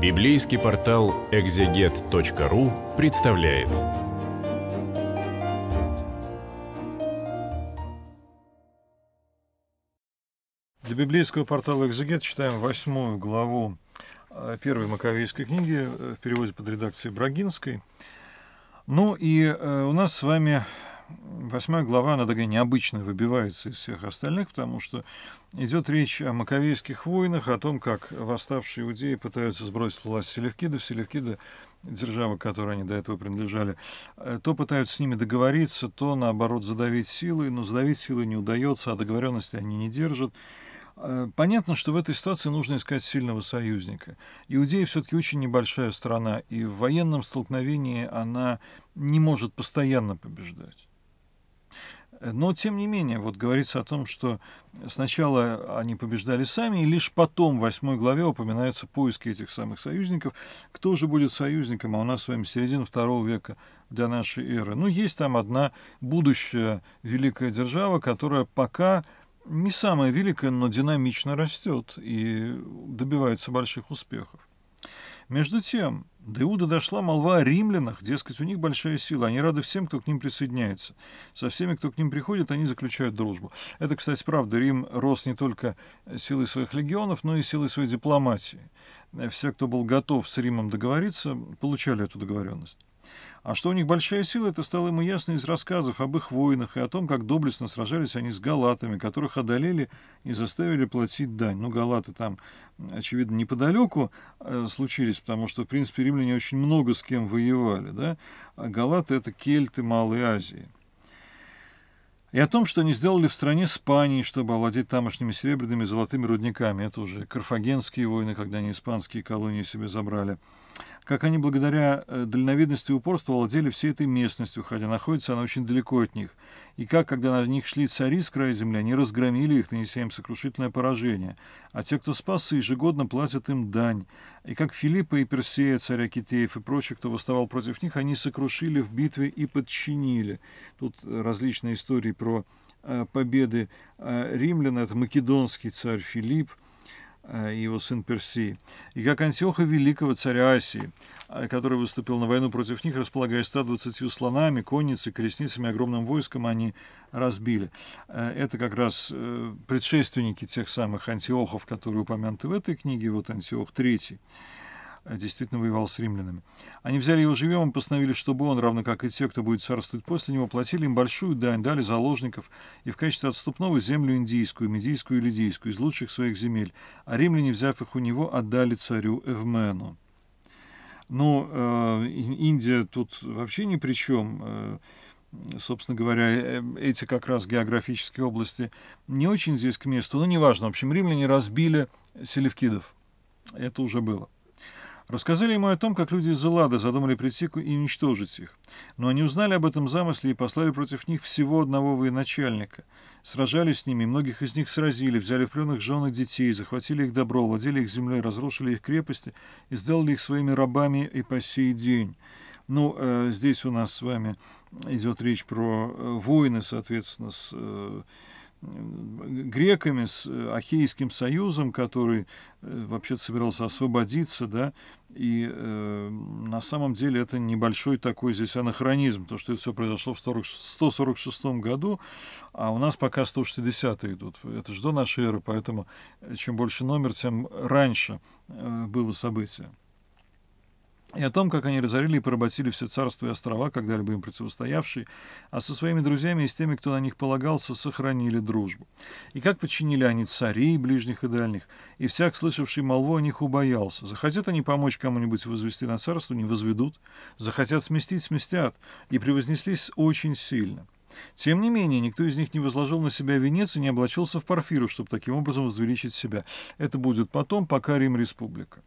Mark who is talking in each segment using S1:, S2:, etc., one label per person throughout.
S1: Библейский портал экзегет.ру представляет. Для библейского портала «Экзегет» читаем восьмую главу э, первой Маковейской книги э, в переводе под редакцией Брагинской. Ну и э, у нас с вами восьмая глава, она такая необычная, выбивается из всех остальных, потому что идет речь о маковейских войнах, о том, как восставшие иудеи пытаются сбросить власть Селевкидов. Селевкиды, державы, которой они до этого принадлежали, то пытаются с ними договориться, то, наоборот, задавить силой, но задавить силой не удается, а договоренности они не держат. Э, понятно, что в этой ситуации нужно искать сильного союзника. Иудея все-таки очень небольшая страна, и в военном столкновении она не может постоянно побеждать. Но, тем не менее, вот говорится о том, что сначала они побеждали сами, и лишь потом в восьмой главе упоминаются поиски этих самых союзников. Кто же будет союзником? А у нас с вами середина второго века для нашей эры. Ну, есть там одна будущая великая держава, которая пока не самая великая, но динамично растет и добивается больших успехов. Между тем, до Иуда дошла молва о римлянах, дескать, у них большая сила, они рады всем, кто к ним присоединяется. Со всеми, кто к ним приходит, они заключают дружбу. Это, кстати, правда, Рим рос не только силой своих легионов, но и силой своей дипломатии. Все, кто был готов с Римом договориться, получали эту договоренность. А что у них большая сила, это стало ему ясно из рассказов об их войнах и о том, как доблестно сражались они с галатами, которых одолели и заставили платить дань. Ну, галаты там, очевидно, неподалеку э, случились, потому что, в принципе, римляне очень много с кем воевали. Да? А галаты — это кельты Малой Азии. И о том, что они сделали в стране Испании, чтобы овладеть тамошними серебряными и золотыми рудниками. Это уже карфагенские войны, когда они испанские колонии себе забрали как они благодаря э, дальновидности и упорству владели всей этой местностью, хотя находится она очень далеко от них, и как, когда на них шли цари с края земли, они разгромили их, нанеся им сокрушительное поражение, а те, кто спасся, ежегодно платят им дань, и как Филиппа и Персея, царя Китеев и прочих, кто восставал против них, они сокрушили в битве и подчинили. Тут э, различные истории про э, победы римлян, это македонский царь Филипп, Э, его сын Персии и как Антиоха великого царя Асии, э, который выступил на войну против них, располагая 120 слонами, конницей, колесницами, огромным войском, они разбили. Э, это как раз предшественники тех самых Антиохов, которые упомянуты в этой книге, вот Антиох III действительно воевал с римлянами. Они взяли его живьем и постановили, чтобы он, равно как и те, кто будет царствовать после него, платили им большую дань, дали заложников и в качестве отступного землю индийскую, медийскую и лидийскую, из лучших своих земель, а римляне, взяв их у него, отдали царю Эвмену. Но ну, э, Индия тут вообще ни при чем. Э, собственно говоря, э, эти как раз географические области не очень здесь к месту, но ну, неважно. В общем, римляне разбили селевкидов. Это уже было. Рассказали ему о том, как люди из Эллады задумали прийти и уничтожить их. Но они узнали об этом замысле и послали против них всего одного военачальника. Сражались с ними, многих из них сразили, взяли в пленных жен и детей, захватили их добро, владели их землей, разрушили их крепости и сделали их своими рабами и по сей день. Ну, э, здесь у нас с вами идет речь про э, войны, соответственно, с... Э, греками, с э, Ахейским союзом, который э, вообще собирался освободиться, да, и э, на самом деле это небольшой такой здесь анахронизм, то, что это все произошло в 146 году, а у нас пока 160 идут, это же до нашей эры, поэтому э, чем больше номер, тем раньше э, было событие и о том, как они разорили и поработили все царства и острова, когда-либо им противостоявшие, а со своими друзьями и с теми, кто на них полагался, сохранили дружбу. И как подчинили они царей ближних и дальних, и всяк, слышавший молву о них, убоялся. Захотят они помочь кому-нибудь возвести на царство, не возведут. Захотят сместить, сместят. И превознеслись очень сильно. Тем не менее, никто из них не возложил на себя венец и не облачился в парфиру, чтобы таким образом возвеличить себя. Это будет потом, пока Рим республика.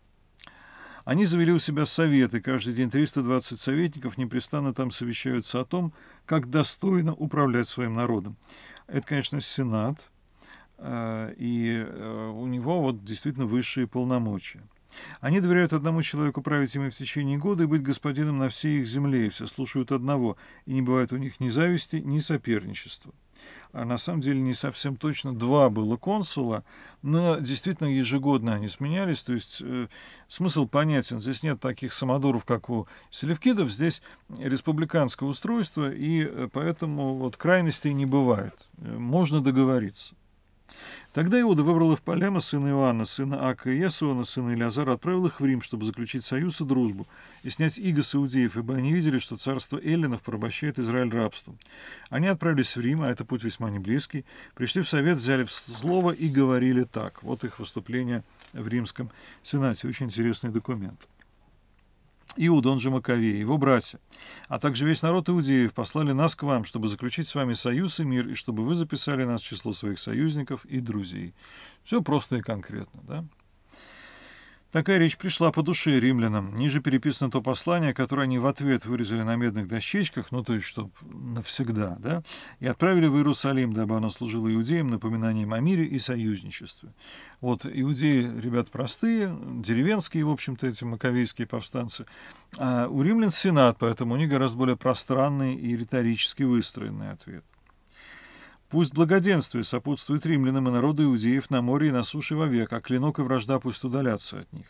S1: Они завели у себя советы, каждый день 320 советников непрестанно там совещаются о том, как достойно управлять своим народом. Это, конечно, Сенат, э, и э, у него вот действительно высшие полномочия. Они доверяют одному человеку править ими в течение года и быть господином на всей их земле, и все слушают одного, и не бывает у них ни зависти, ни соперничества. А на самом деле не совсем точно, два было консула, но действительно ежегодно они сменялись, то есть э, смысл понятен, здесь нет таких самодуров, как у селевкидов, здесь республиканское устройство, и э, поэтому вот крайностей не бывает, э, можно договориться. Тогда Иуда выбрал их Эвпалема, сына Иоанна, сына Ака и Есуана, сына Илиазара, отправил их в Рим, чтобы заключить союз и дружбу, и снять иго с иудеев, ибо они видели, что царство эллинов порабощает Израиль рабством. Они отправились в Рим, а это путь весьма неблизкий, пришли в совет, взяли слово и говорили так. Вот их выступление в римском сенате. Очень интересный документ. Иудон же Маковей, его братья, а также весь народ иудеев послали нас к вам, чтобы заключить с вами союз и мир, и чтобы вы записали нас в число своих союзников и друзей. Все просто и конкретно, да? Такая речь пришла по душе римлянам. Ниже переписано то послание, которое они в ответ вырезали на медных дощечках, ну то есть, чтоб навсегда, да, и отправили в Иерусалим, дабы оно служило иудеям напоминанием о мире и союзничестве. Вот иудеи, ребят, простые, деревенские, в общем-то, эти маковейские повстанцы, а у римлян сенат, поэтому у них гораздо более пространный и риторически выстроенный ответ. Пусть благоденствие сопутствует римлянам и народу иудеев на море и на суше вовек, а клинок и вражда пусть удалятся от них.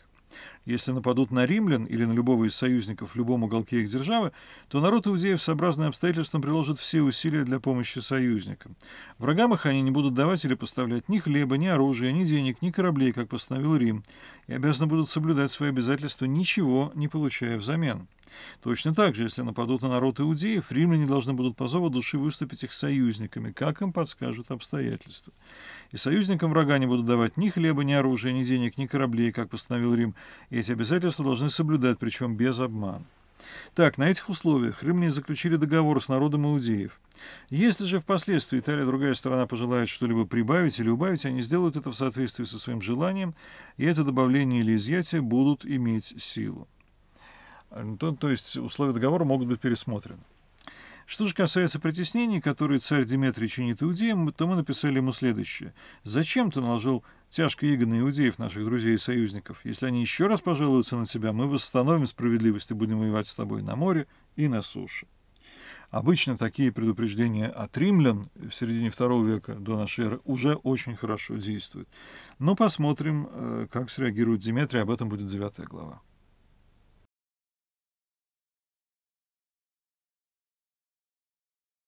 S1: Если нападут на римлян или на любого из союзников в любом уголке их державы, то народ иудеев сообразно обстоятельствам приложит все усилия для помощи союзникам. Врагам их они не будут давать или поставлять ни хлеба, ни оружия, ни денег, ни кораблей, как постановил Рим, и обязаны будут соблюдать свои обязательства, ничего не получая взамен. Точно так же, если нападут на народ иудеев, римляне должны будут по зову души выступить их союзниками, как им подскажут обстоятельства. И союзникам врага не будут давать ни хлеба, ни оружия, ни денег, ни кораблей, как постановил Рим, и эти обязательства должны соблюдать, причем без обмана. Так, на этих условиях римляне заключили договор с народом иудеев. Если же впоследствии Италия другая сторона пожелает что-либо прибавить или убавить, они сделают это в соответствии со своим желанием, и это добавление или изъятие будут иметь силу. Э, то, то есть условия договора могут быть пересмотрены. Что же касается притеснений, которые царь Деметрий чинит иудеям, то мы написали ему следующее. «Зачем ты наложил тяжко иго на иудеев, наших друзей и союзников? Если они еще раз пожалуются на тебя, мы восстановим справедливость и будем воевать с тобой на море и на суше». Обычно такие предупреждения от римлян в середине II века до н.э. уже очень хорошо действуют. Но посмотрим, э, как среагирует Деметрий, об этом будет 9 глава.